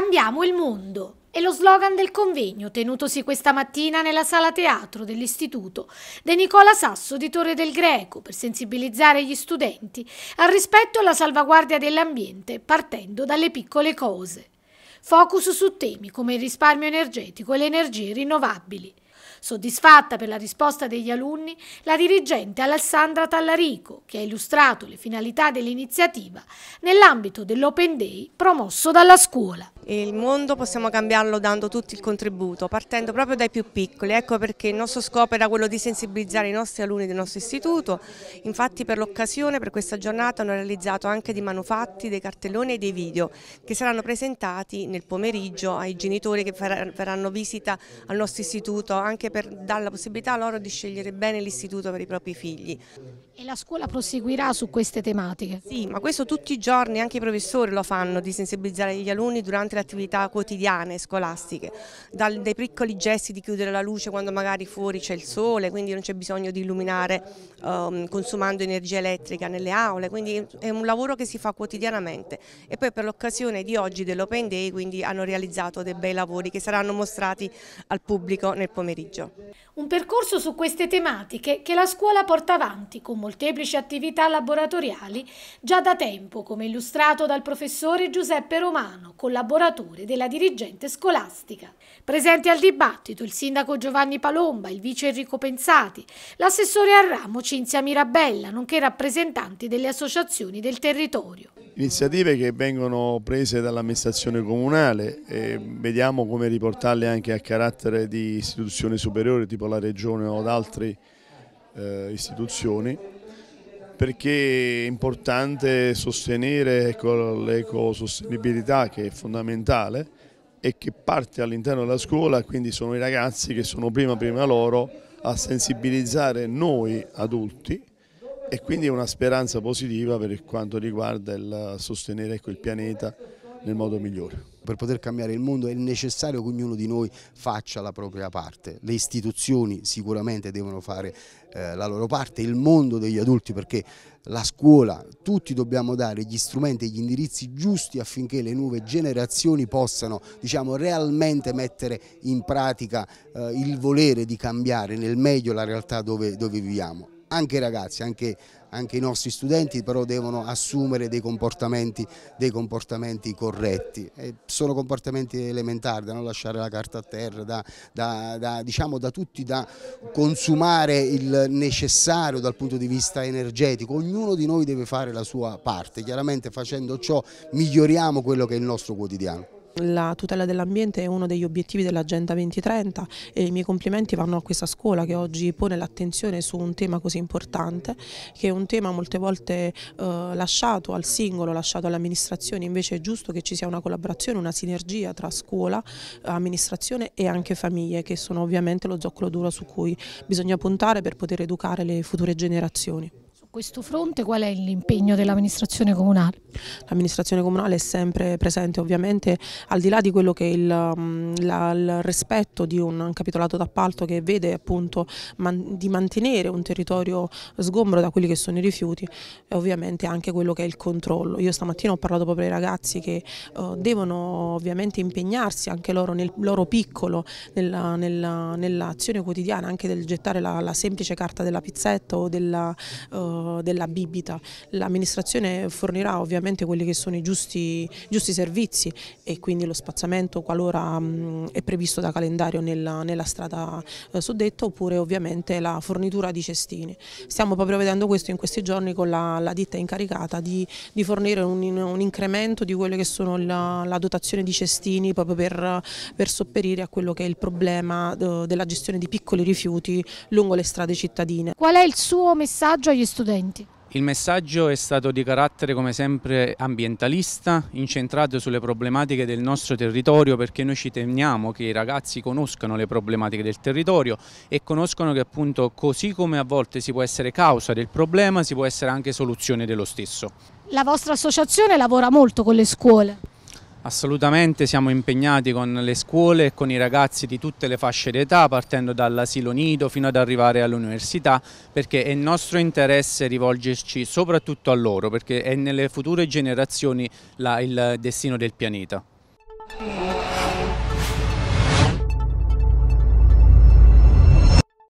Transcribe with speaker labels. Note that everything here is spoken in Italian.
Speaker 1: Cambiamo il mondo. È lo slogan del convegno tenutosi questa mattina nella sala teatro dell'Istituto De Nicola Sasso di Torre del Greco per sensibilizzare gli studenti al rispetto e alla salvaguardia dell'ambiente partendo dalle piccole cose. Focus su temi come il risparmio energetico e le energie rinnovabili. Soddisfatta per la risposta degli alunni, la dirigente Alessandra Tallarico, che ha illustrato le finalità dell'iniziativa nell'ambito dell'Open Day promosso dalla scuola. Il mondo possiamo cambiarlo dando tutti il contributo, partendo proprio dai più piccoli,
Speaker 2: ecco perché il nostro scopo era quello di sensibilizzare i nostri alunni del nostro istituto, infatti per l'occasione, per questa giornata hanno realizzato anche dei manufatti, dei cartelloni e dei video che saranno presentati nel pomeriggio ai genitori che faranno visita al nostro istituto, anche per dare la possibilità a loro di scegliere bene l'istituto per i propri figli.
Speaker 1: E la scuola proseguirà su queste tematiche? Sì,
Speaker 2: ma questo tutti i giorni, anche i professori lo fanno, di sensibilizzare gli alunni durante nostre attività quotidiane scolastiche, dal, dai piccoli gesti di chiudere la luce quando magari fuori c'è il sole, quindi non c'è bisogno di illuminare um, consumando energia elettrica nelle aule, quindi è un lavoro che si fa quotidianamente e poi per l'occasione di oggi dell'Open Day quindi hanno realizzato dei bei lavori che saranno mostrati al pubblico nel
Speaker 1: pomeriggio. Un percorso su queste tematiche che la scuola porta avanti con molteplici attività laboratoriali già da tempo come illustrato dal professore Giuseppe Romano, collaboratore collaboratore della dirigente scolastica. Presenti al dibattito il sindaco Giovanni Palomba, il vice Enrico Pensati, l'assessore a ramo Cinzia Mirabella, nonché rappresentanti delle associazioni del territorio.
Speaker 3: Iniziative che vengono prese dall'amministrazione comunale e vediamo come riportarle anche a carattere di istituzioni superiori tipo la regione o ad altre eh, istituzioni perché è importante sostenere ecco, l'ecosostenibilità che è fondamentale e che parte all'interno della scuola, quindi sono i ragazzi che sono prima prima loro a sensibilizzare noi adulti e quindi è una speranza positiva per quanto riguarda il sostenere ecco, il pianeta nel modo
Speaker 4: migliore. Per poter cambiare il mondo è necessario che ognuno di noi faccia la propria parte, le istituzioni sicuramente devono fare eh, la loro parte, il mondo degli adulti perché la scuola, tutti dobbiamo dare gli strumenti e gli indirizzi giusti affinché le nuove generazioni possano diciamo, realmente mettere in pratica eh, il volere di cambiare nel meglio la realtà dove, dove viviamo anche i ragazzi, anche anche i nostri studenti però devono assumere dei comportamenti, dei comportamenti corretti, e sono comportamenti elementari da non lasciare la carta a terra, da, da, da, diciamo, da tutti da consumare il necessario dal punto di vista energetico, ognuno di noi deve fare la sua parte, chiaramente facendo ciò miglioriamo quello che è il nostro quotidiano
Speaker 5: la tutela dell'ambiente è uno degli obiettivi dell'Agenda 2030 e i miei complimenti vanno a questa scuola che oggi pone l'attenzione su un tema così importante, che è un tema molte volte eh, lasciato al singolo, lasciato all'amministrazione, invece è giusto che ci sia una collaborazione, una sinergia tra scuola, amministrazione e anche famiglie, che sono ovviamente lo zoccolo duro su cui bisogna puntare per poter educare le future generazioni
Speaker 1: questo fronte qual è l'impegno dell'amministrazione comunale?
Speaker 5: L'amministrazione comunale è sempre presente ovviamente al di là di quello che è il, mm, la, il rispetto di un capitolato d'appalto che vede appunto man, di mantenere un territorio sgombro da quelli che sono i rifiuti e ovviamente anche quello che è il controllo. Io stamattina ho parlato proprio ai ragazzi che eh, devono ovviamente impegnarsi anche loro nel loro piccolo nell'azione nella, nell quotidiana anche del gettare la, la semplice carta della pizzetta o della... Eh, della bibita. L'amministrazione fornirà ovviamente quelli che sono i giusti, giusti servizi e quindi lo spazzamento qualora mh, è previsto da calendario nella, nella strada eh, suddetta oppure ovviamente la fornitura di cestini. Stiamo proprio vedendo questo in questi giorni con la, la ditta incaricata di, di fornire un, un, incremento di quelle che sono la, la dotazione di cestini proprio per, per, sopperire a quello che è il problema eh, della gestione di piccoli rifiuti lungo le strade cittadine.
Speaker 1: Qual è il suo messaggio agli studenti? studenti.
Speaker 6: Il messaggio è stato di carattere come sempre ambientalista, incentrato sulle problematiche del nostro territorio perché noi ci teniamo che i ragazzi conoscano le problematiche del territorio e conoscano che appunto così come a volte si può essere causa del problema si può essere anche soluzione dello stesso.
Speaker 1: La vostra associazione lavora molto con le scuole?
Speaker 6: Assolutamente siamo impegnati con le scuole e con i ragazzi di tutte le fasce d'età, partendo dall'asilo nido fino ad arrivare all'università, perché è nostro interesse rivolgerci soprattutto a loro, perché è nelle future generazioni la, il destino del pianeta.